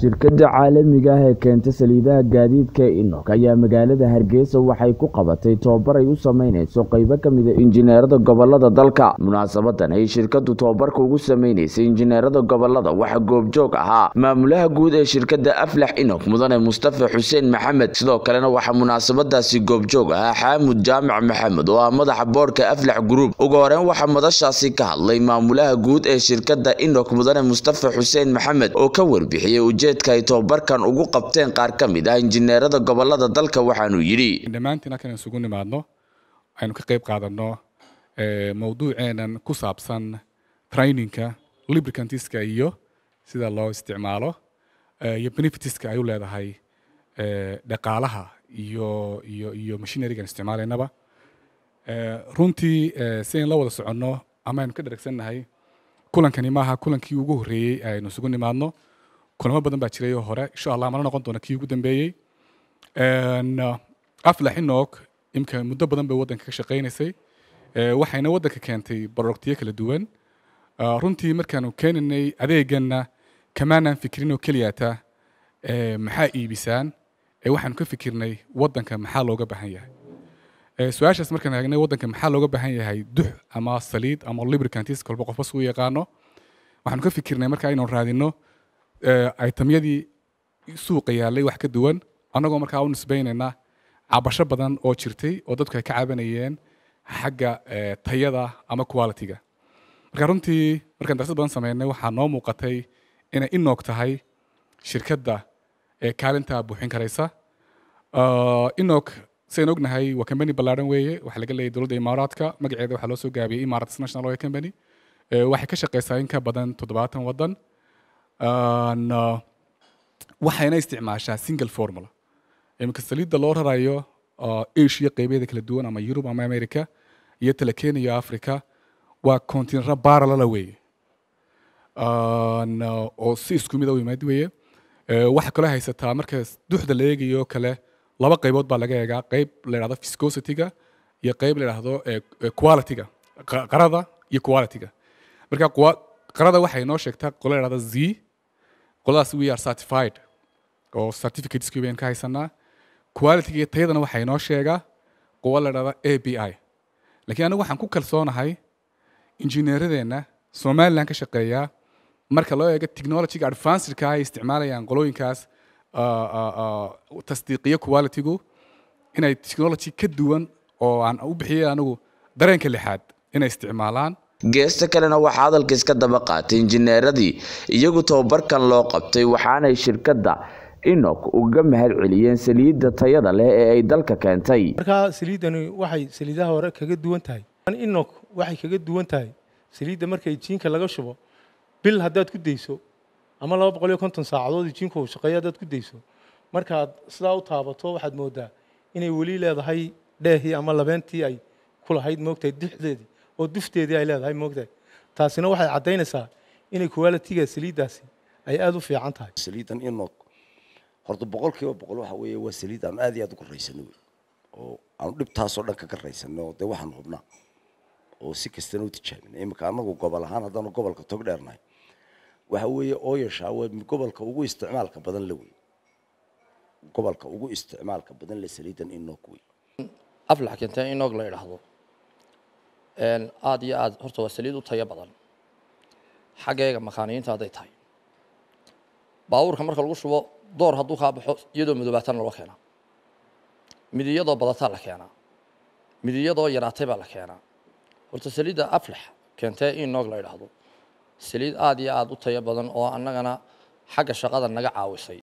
shirkadda caalamiga ah ee keenta saliidaha gaadiidka ee inok ayaa magaalada hargeysa waxay ku qabatay tobabar ay u sameynayso qaybo ka mida ah injineerada gobolada dalka munaasabadan ay shirkadu tobabarka ugu sameynaysay injineerada gobolada waxaa goobjoog ahaa maamulaha guud ee shirkadda aflax inok mudane mustafa xuseen maxamed sidoo kalena waxaa munaasabadaasi goobjoog ahaa xaamud jaamac maxamed oo ah madaxa boorhka aflax gruub ugu horeen waxaa madashaasi ka hadlay maamulaha guud ee shirkadda inok mudane mustafa xuseen maxamed oo ka warbixiyey jeedka ay tobabarkan ugu qabteen qaar ka mid ah injineerada gobolada dalka waxaanuu yidhi dhammaantiin halkan isugu nimaadno aynu ka qayb qaadanno eh, mawduuceenan ku saabsan traininka lubricantiska iyo sida loo isticmaalo eh, iyo benefitiska ay u leedahay eh, dhaqaalaha iyo iyo iyo machinerygan isticmaalaynaba runtii si aynu la wada soconno ama aynu ka dheragsannahay kulankani maaha kulankii ugu horreeyey aynu isugu nimaadno kulamo badan baa jiray oo hore insha allah mana noqon doona kii ugu dambeeyey aflax inog imka muddo badan bay waddanka ka shaqaynaysay waxayna waddanka keentay barorogtiyo kala duwan runtii markaanu keenanay adeeganna kamaanaan fikrin oo keliyaata maxaa iibisaan ee waxaanu ka fikirnay waddanka maxaa looga baahan yahay su-aashaas markaan eegnay waddanka maxaa looga baahan yahay dux ama saliid ama libricantis kolba qofba suu yaqaano waxaanu ka fikirnay marka aynu raadino Eh, itamyadii suuqa yaalay wax ka duwan annagoo markaa u nisbaynaynaa cabasho badan oo jirtay oo dadku ay ka cabanayeen xagga eh, tayada ama quality marka runtii markaan darsad badan sameynay waxaa noo muuqatay inay inog tahay shirkadda eh, kaalinta buuxin karaysa inog sidaan ognahay waa combany ballaadhan weeye waxaa laga leeyay dowladda imaaraadka magaceeda waxaa loo soo gaabiyay imaaraat international oil company waxay ka shaqeysaa in ka badan toddobaatan waddan Uh, waxayna isticmaashaa single formula iminka saliidda loo rarayo uh, asia qeybeeda kala duwan ama yurub ama america iyo tala iyo africa waa continera baralala weeye uh, oo si isku mida ah u yimaad weeye waxaa kaloo haysataa marka duxda la eegayo kale laba qaybood baa laga eegaa qayb la idhahdo fiscosityga iyo qayb la idhahdo qualityga qarada iyo qualityga marka qarada waxay noo sheegtaa qolo la idhahdo z qoladaas we are certified oo certificates qn ka haysanaa qualityga tayadana waxaa inoo sheegaa quwo la dhahda a b i lakiin anigu waxaan ku kalsoonahay injineeradeenna somalilan ka shaqeeyaa marka loo eego technologyga advancedka ay isticmaalayaan qolooyinkaas ah, ah, ah, tasdiiqiyo qualitygu inay technology ka duwan oo aan u bixiyay anigu dareenka lixaad inay isticmaalaan geesta kalena waxaa hadalka iska daba qaatay injineeradii iyagu tababarkan loo qabtay waxaanay shirkadda inok uga mahad celiyeen saliidda tayada leh ee ay dalka keentay markaa saliiddani waxay saliidaha hore kaga duwan tahay inok waxay kaga duwan tahay saliidda markay jiinka laga shubo bil haddaad ku dayso ama laba boqol iyo konton saacadoodii jiinku uu shaqeeyo haddaad ku dayso markaad sidaa u taabato waxaad moodaa inay weli leedahay dheehii ama labeentii ay kulahayd moogtahay dixdeedii oo dufteedii ay leedahay moogtahay taasina waxay caddaynaysaa inay kuwaalitiga saliiddaasi ay aada u fiican tahay saliidan inoog horta boqol kiiba boqol waxa weeye waa saliid aan aad iyo aad ugu raysano wey oo aanu dhibtaasoo dhan ka raysano dee waxaan hubnaa oo si kastana u tijaabinay iminka annagu gobol ahaan haddaanu gobolka tog dheernahay waxa weeye ooyashaa waa gobolka ugu isticmaalka badan la wey gobolka ugu isticmaalka badan le saliiddan inoog wey aflax kenta inoog la idhaahdo aada iyo aad horta waa saliid u tayo badan xaggayga makaaniyiinta hadday tahay baabuurka marka lagu shubo door hadduu kaa baxo iyadoo madoobaatana loo keenaa midiyadoo badataa la keenaa midiyadoo yaraatay baa la keenaa horta saliidda aflax keentee innoog la yidhaahdo saliid aada iyo aada u tayo badan oo annagana xagga shaqada naga caawisay